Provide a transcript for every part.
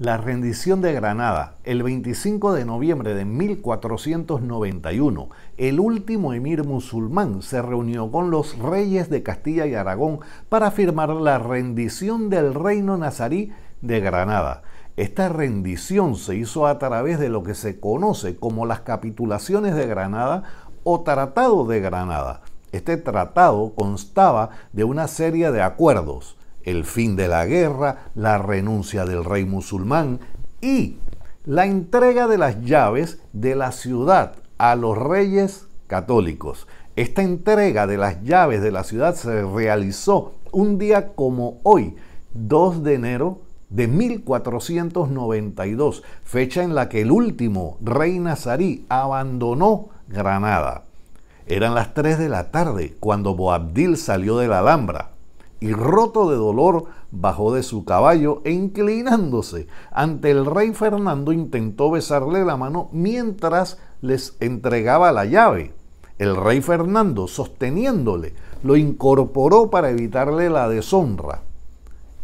la rendición de Granada el 25 de noviembre de 1491, el último emir musulmán se reunió con los reyes de Castilla y Aragón para firmar la rendición del reino nazarí de Granada. Esta rendición se hizo a través de lo que se conoce como las capitulaciones de Granada o Tratado de Granada. Este tratado constaba de una serie de acuerdos el fin de la guerra, la renuncia del rey musulmán y la entrega de las llaves de la ciudad a los reyes católicos. Esta entrega de las llaves de la ciudad se realizó un día como hoy, 2 de enero de 1492, fecha en la que el último rey nazarí abandonó Granada. Eran las 3 de la tarde cuando Boabdil salió de la Alhambra y roto de dolor bajó de su caballo e inclinándose ante el rey Fernando intentó besarle la mano mientras les entregaba la llave. El rey Fernando, sosteniéndole, lo incorporó para evitarle la deshonra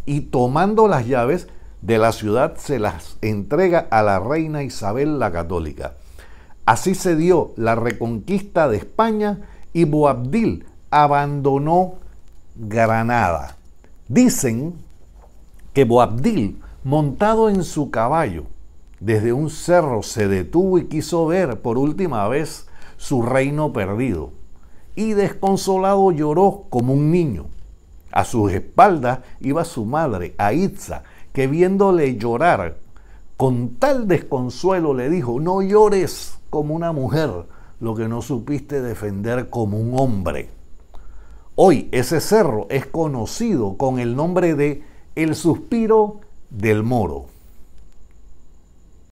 y tomando las llaves de la ciudad se las entrega a la reina Isabel la católica. Así se dio la reconquista de España y Boabdil abandonó Granada. Dicen que Boabdil, montado en su caballo, desde un cerro se detuvo y quiso ver por última vez su reino perdido, y desconsolado lloró como un niño. A sus espaldas iba su madre, Aitza, que viéndole llorar, con tal desconsuelo le dijo, no llores como una mujer, lo que no supiste defender como un hombre. Hoy ese cerro es conocido con el nombre de El Suspiro del Moro.